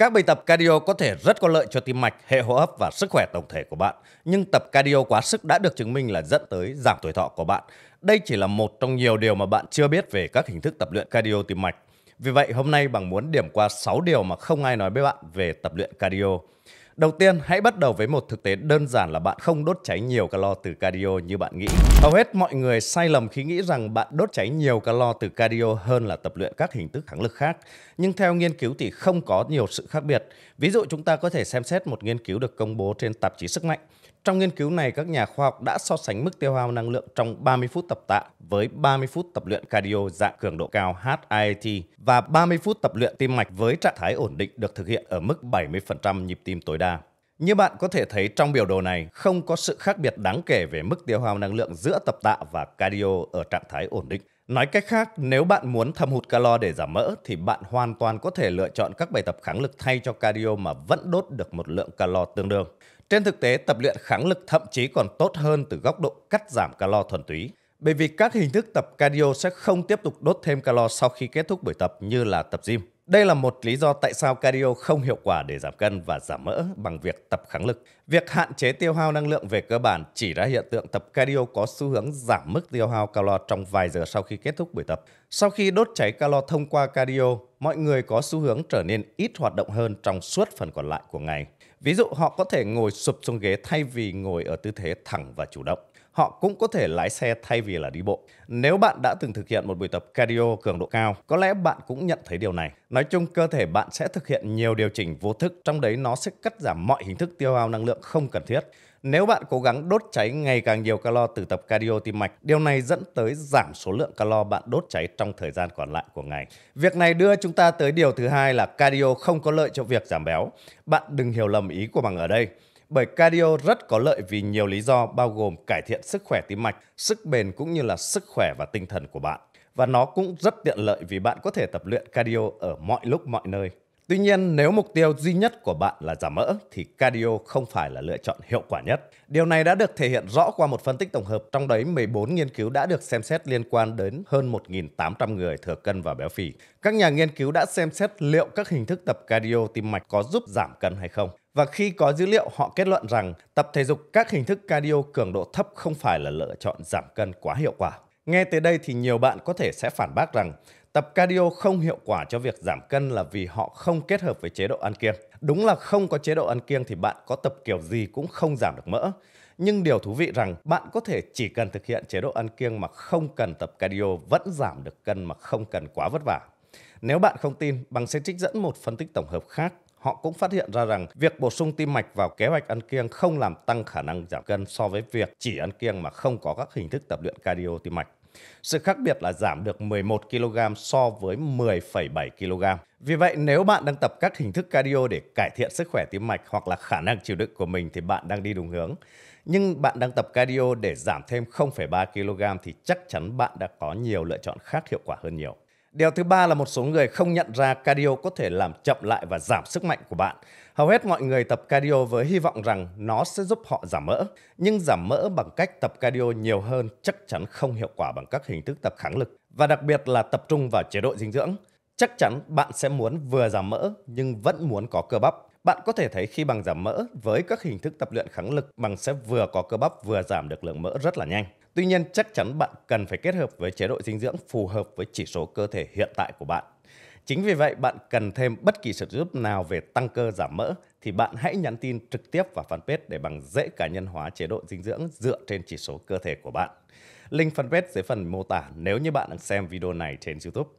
Các bài tập cardio có thể rất có lợi cho tim mạch, hệ hô hấp và sức khỏe tổng thể của bạn, nhưng tập cardio quá sức đã được chứng minh là dẫn tới giảm tuổi thọ của bạn. Đây chỉ là một trong nhiều điều mà bạn chưa biết về các hình thức tập luyện cardio tim mạch. Vì vậy, hôm nay bằng muốn điểm qua 6 điều mà không ai nói với bạn về tập luyện cardio. Đầu tiên, hãy bắt đầu với một thực tế đơn giản là bạn không đốt cháy nhiều calo từ cardio như bạn nghĩ. Hầu hết mọi người sai lầm khi nghĩ rằng bạn đốt cháy nhiều calo từ cardio hơn là tập luyện các hình thức kháng lực khác. Nhưng theo nghiên cứu thì không có nhiều sự khác biệt. Ví dụ chúng ta có thể xem xét một nghiên cứu được công bố trên tạp chí Sức Mạnh. Trong nghiên cứu này, các nhà khoa học đã so sánh mức tiêu hao năng lượng trong 30 phút tập tạ với 30 phút tập luyện cardio dạng cường độ cao HIIT và 30 phút tập luyện tim mạch với trạng thái ổn định được thực hiện ở mức 70% nhịp tim tối đa. Như bạn có thể thấy trong biểu đồ này, không có sự khác biệt đáng kể về mức tiêu hao năng lượng giữa tập tạ và cardio ở trạng thái ổn định. Nói cách khác, nếu bạn muốn thâm hụt calo để giảm mỡ thì bạn hoàn toàn có thể lựa chọn các bài tập kháng lực thay cho cardio mà vẫn đốt được một lượng calo tương đương. Trên thực tế, tập luyện kháng lực thậm chí còn tốt hơn từ góc độ cắt giảm calo thuần túy, bởi vì các hình thức tập cardio sẽ không tiếp tục đốt thêm calo sau khi kết thúc buổi tập như là tập gym. Đây là một lý do tại sao cardio không hiệu quả để giảm cân và giảm mỡ bằng việc tập kháng lực. Việc hạn chế tiêu hao năng lượng về cơ bản chỉ ra hiện tượng tập cardio có xu hướng giảm mức tiêu hao calo trong vài giờ sau khi kết thúc buổi tập. Sau khi đốt cháy calo thông qua cardio, mọi người có xu hướng trở nên ít hoạt động hơn trong suốt phần còn lại của ngày. Ví dụ họ có thể ngồi sụp xuống ghế thay vì ngồi ở tư thế thẳng và chủ động. Họ cũng có thể lái xe thay vì là đi bộ. Nếu bạn đã từng thực hiện một buổi tập cardio cường độ cao, có lẽ bạn cũng nhận thấy điều này. Nói chung cơ thể bạn sẽ thực hiện nhiều điều chỉnh vô thức, trong đấy nó sẽ cắt giảm mọi hình thức tiêu hao năng lượng không cần thiết. Nếu bạn cố gắng đốt cháy ngày càng nhiều calo từ tập cardio tim mạch, điều này dẫn tới giảm số lượng calo bạn đốt cháy trong thời gian còn lại của ngày. Việc này đưa chúng ta tới điều thứ hai là cardio không có lợi cho việc giảm béo. Bạn đừng hiểu lầm ý của bằng ở đây bởi cardio rất có lợi vì nhiều lý do bao gồm cải thiện sức khỏe tim mạch, sức bền cũng như là sức khỏe và tinh thần của bạn. Và nó cũng rất tiện lợi vì bạn có thể tập luyện cardio ở mọi lúc mọi nơi. Tuy nhiên, nếu mục tiêu duy nhất của bạn là giảm mỡ thì cardio không phải là lựa chọn hiệu quả nhất. Điều này đã được thể hiện rõ qua một phân tích tổng hợp, trong đấy 14 nghiên cứu đã được xem xét liên quan đến hơn 1.800 người thừa cân và béo phì. Các nhà nghiên cứu đã xem xét liệu các hình thức tập cardio tim mạch có giúp giảm cân hay không. Và khi có dữ liệu, họ kết luận rằng tập thể dục các hình thức cardio cường độ thấp không phải là lựa chọn giảm cân quá hiệu quả. Nghe tới đây thì nhiều bạn có thể sẽ phản bác rằng Tập cardio không hiệu quả cho việc giảm cân là vì họ không kết hợp với chế độ ăn kiêng. Đúng là không có chế độ ăn kiêng thì bạn có tập kiểu gì cũng không giảm được mỡ. Nhưng điều thú vị rằng bạn có thể chỉ cần thực hiện chế độ ăn kiêng mà không cần tập cardio vẫn giảm được cân mà không cần quá vất vả. Nếu bạn không tin, bằng sẽ trích dẫn một phân tích tổng hợp khác họ cũng phát hiện ra rằng việc bổ sung tim mạch vào kế hoạch ăn kiêng không làm tăng khả năng giảm cân so với việc chỉ ăn kiêng mà không có các hình thức tập luyện cardio tim mạch. Sự khác biệt là giảm được 11 kg so với 10,7 kg. Vì vậy, nếu bạn đang tập các hình thức cardio để cải thiện sức khỏe tim mạch hoặc là khả năng chịu đựng của mình thì bạn đang đi đúng hướng. Nhưng bạn đang tập cardio để giảm thêm 0,3 kg thì chắc chắn bạn đã có nhiều lựa chọn khác hiệu quả hơn nhiều. Điều thứ ba là một số người không nhận ra cardio có thể làm chậm lại và giảm sức mạnh của bạn. Hầu hết mọi người tập cardio với hy vọng rằng nó sẽ giúp họ giảm mỡ. Nhưng giảm mỡ bằng cách tập cardio nhiều hơn chắc chắn không hiệu quả bằng các hình thức tập kháng lực. Và đặc biệt là tập trung vào chế độ dinh dưỡng. Chắc chắn bạn sẽ muốn vừa giảm mỡ nhưng vẫn muốn có cơ bắp. Bạn có thể thấy khi bằng giảm mỡ với các hình thức tập luyện kháng lực, bằng sẽ vừa có cơ bắp vừa giảm được lượng mỡ rất là nhanh. Tuy nhiên, chắc chắn bạn cần phải kết hợp với chế độ dinh dưỡng phù hợp với chỉ số cơ thể hiện tại của bạn. Chính vì vậy, bạn cần thêm bất kỳ sự giúp nào về tăng cơ giảm mỡ thì bạn hãy nhắn tin trực tiếp vào fanpage để bằng dễ cá nhân hóa chế độ dinh dưỡng dựa trên chỉ số cơ thể của bạn. Link fanpage dưới phần mô tả nếu như bạn đang xem video này trên YouTube.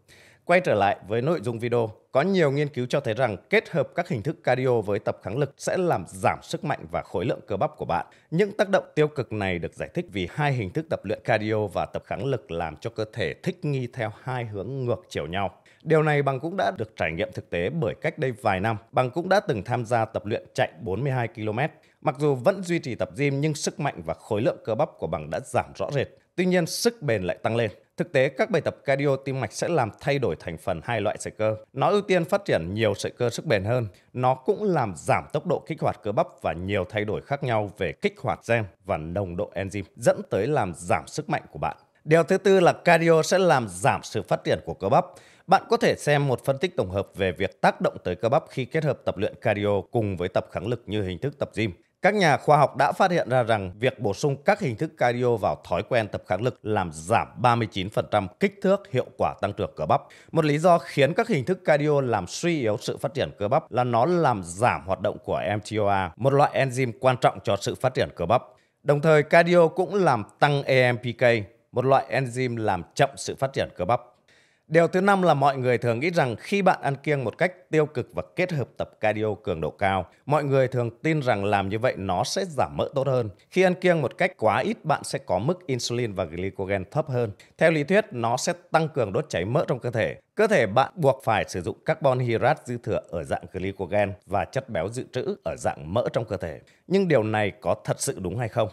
Quay trở lại với nội dung video, có nhiều nghiên cứu cho thấy rằng kết hợp các hình thức cardio với tập kháng lực sẽ làm giảm sức mạnh và khối lượng cơ bắp của bạn. Những tác động tiêu cực này được giải thích vì hai hình thức tập luyện cardio và tập kháng lực làm cho cơ thể thích nghi theo hai hướng ngược chiều nhau. Điều này Bằng cũng đã được trải nghiệm thực tế bởi cách đây vài năm, Bằng cũng đã từng tham gia tập luyện chạy 42 km. Mặc dù vẫn duy trì tập gym nhưng sức mạnh và khối lượng cơ bắp của Bằng đã giảm rõ rệt. Tuy nhiên, sức bền lại tăng lên. Thực tế, các bài tập cardio tim mạch sẽ làm thay đổi thành phần hai loại sợi cơ. Nó ưu tiên phát triển nhiều sợi cơ sức bền hơn. Nó cũng làm giảm tốc độ kích hoạt cơ bắp và nhiều thay đổi khác nhau về kích hoạt gen và nồng độ enzyme, dẫn tới làm giảm sức mạnh của bạn. Điều thứ tư là cardio sẽ làm giảm sự phát triển của cơ bắp. Bạn có thể xem một phân tích tổng hợp về việc tác động tới cơ bắp khi kết hợp tập luyện cardio cùng với tập kháng lực như hình thức tập gym. Các nhà khoa học đã phát hiện ra rằng việc bổ sung các hình thức cardio vào thói quen tập kháng lực làm giảm 39% kích thước hiệu quả tăng trưởng cơ bắp. Một lý do khiến các hình thức cardio làm suy yếu sự phát triển cơ bắp là nó làm giảm hoạt động của mTOR, một loại enzyme quan trọng cho sự phát triển cơ bắp. Đồng thời, cardio cũng làm tăng AMPK, một loại enzyme làm chậm sự phát triển cơ bắp. Điều thứ năm là mọi người thường nghĩ rằng khi bạn ăn kiêng một cách tiêu cực và kết hợp tập cardio cường độ cao, mọi người thường tin rằng làm như vậy nó sẽ giảm mỡ tốt hơn. Khi ăn kiêng một cách quá ít, bạn sẽ có mức insulin và glycogen thấp hơn. Theo lý thuyết, nó sẽ tăng cường đốt cháy mỡ trong cơ thể. Cơ thể bạn buộc phải sử dụng carbon hydrate dư thừa ở dạng glycogen và chất béo dự trữ ở dạng mỡ trong cơ thể. Nhưng điều này có thật sự đúng hay không?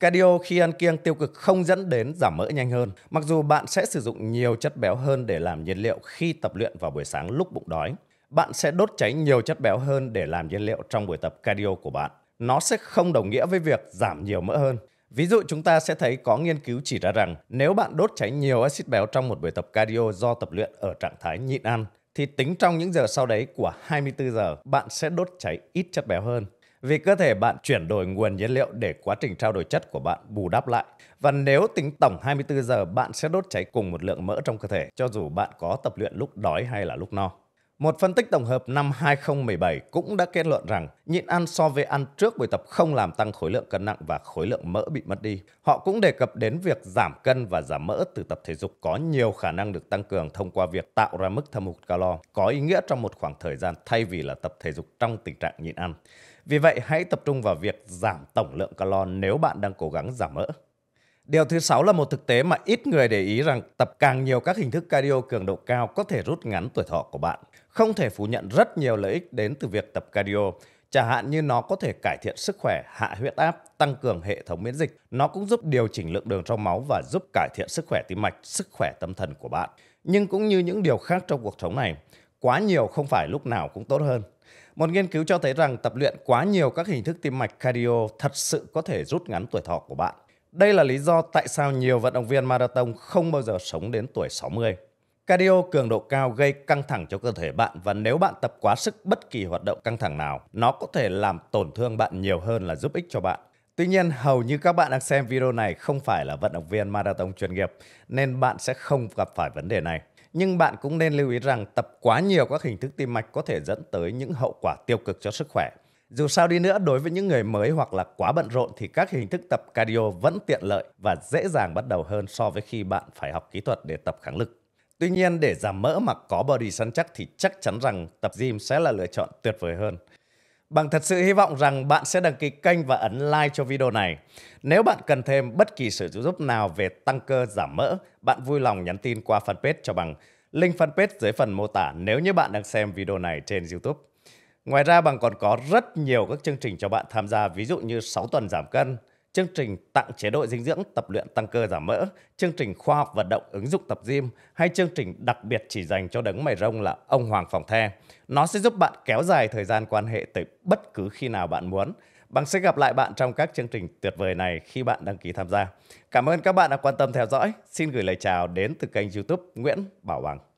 Cardio khi ăn kiêng tiêu cực không dẫn đến giảm mỡ nhanh hơn, mặc dù bạn sẽ sử dụng nhiều chất béo hơn để làm nhiên liệu khi tập luyện vào buổi sáng lúc bụng đói. Bạn sẽ đốt cháy nhiều chất béo hơn để làm nhiên liệu trong buổi tập cardio của bạn. Nó sẽ không đồng nghĩa với việc giảm nhiều mỡ hơn. Ví dụ chúng ta sẽ thấy có nghiên cứu chỉ ra rằng nếu bạn đốt cháy nhiều axit béo trong một buổi tập cardio do tập luyện ở trạng thái nhịn ăn thì tính trong những giờ sau đấy của 24 giờ bạn sẽ đốt cháy ít chất béo hơn vì cơ thể bạn chuyển đổi nguồn nhiên liệu để quá trình trao đổi chất của bạn bù đắp lại. Và nếu tính tổng 24 giờ, bạn sẽ đốt cháy cùng một lượng mỡ trong cơ thể, cho dù bạn có tập luyện lúc đói hay là lúc no. Một phân tích tổng hợp năm 2017 cũng đã kết luận rằng nhịn ăn so với ăn trước buổi tập không làm tăng khối lượng cân nặng và khối lượng mỡ bị mất đi. Họ cũng đề cập đến việc giảm cân và giảm mỡ từ tập thể dục có nhiều khả năng được tăng cường thông qua việc tạo ra mức thâm hụt calo có ý nghĩa trong một khoảng thời gian thay vì là tập thể dục trong tình trạng nhịn ăn. Vì vậy, hãy tập trung vào việc giảm tổng lượng calo nếu bạn đang cố gắng giảm mỡ. Điều thứ sáu là một thực tế mà ít người để ý rằng tập càng nhiều các hình thức cardio cường độ cao có thể rút ngắn tuổi thọ của bạn. Không thể phủ nhận rất nhiều lợi ích đến từ việc tập cardio, chẳng hạn như nó có thể cải thiện sức khỏe, hạ huyết áp, tăng cường hệ thống miễn dịch. Nó cũng giúp điều chỉnh lượng đường trong máu và giúp cải thiện sức khỏe tim mạch, sức khỏe tâm thần của bạn. Nhưng cũng như những điều khác trong cuộc sống này, quá nhiều không phải lúc nào cũng tốt hơn. Một nghiên cứu cho thấy rằng tập luyện quá nhiều các hình thức tim mạch cardio thật sự có thể rút ngắn tuổi thọ của bạn. Đây là lý do tại sao nhiều vận động viên marathon không bao giờ sống đến tuổi 60. Cardio cường độ cao gây căng thẳng cho cơ thể bạn và nếu bạn tập quá sức bất kỳ hoạt động căng thẳng nào, nó có thể làm tổn thương bạn nhiều hơn là giúp ích cho bạn. Tuy nhiên, hầu như các bạn đang xem video này không phải là vận động viên marathon chuyên nghiệp nên bạn sẽ không gặp phải vấn đề này nhưng bạn cũng nên lưu ý rằng tập quá nhiều các hình thức tim mạch có thể dẫn tới những hậu quả tiêu cực cho sức khỏe. Dù sao đi nữa, đối với những người mới hoặc là quá bận rộn thì các hình thức tập cardio vẫn tiện lợi và dễ dàng bắt đầu hơn so với khi bạn phải học kỹ thuật để tập kháng lực. Tuy nhiên, để giảm mỡ mà có body săn chắc thì chắc chắn rằng tập gym sẽ là lựa chọn tuyệt vời hơn. Bằng thật sự hy vọng rằng bạn sẽ đăng ký kênh và ấn like cho video này. Nếu bạn cần thêm bất kỳ sự giúp nào về tăng cơ giảm mỡ, bạn vui lòng nhắn tin qua fanpage cho bằng link fanpage dưới phần mô tả nếu như bạn đang xem video này trên YouTube. Ngoài ra bằng còn có rất nhiều các chương trình cho bạn tham gia ví dụ như 6 tuần giảm cân, chương trình tặng chế độ dinh dưỡng tập luyện tăng cơ giảm mỡ, chương trình khoa học vận động ứng dụng tập gym hay chương trình đặc biệt chỉ dành cho đấng mày rông là ông Hoàng Phòng The. Nó sẽ giúp bạn kéo dài thời gian quan hệ tới bất cứ khi nào bạn muốn. bạn sẽ gặp lại bạn trong các chương trình tuyệt vời này khi bạn đăng ký tham gia. Cảm ơn các bạn đã quan tâm theo dõi. Xin gửi lời chào đến từ kênh youtube Nguyễn Bảo Bằng.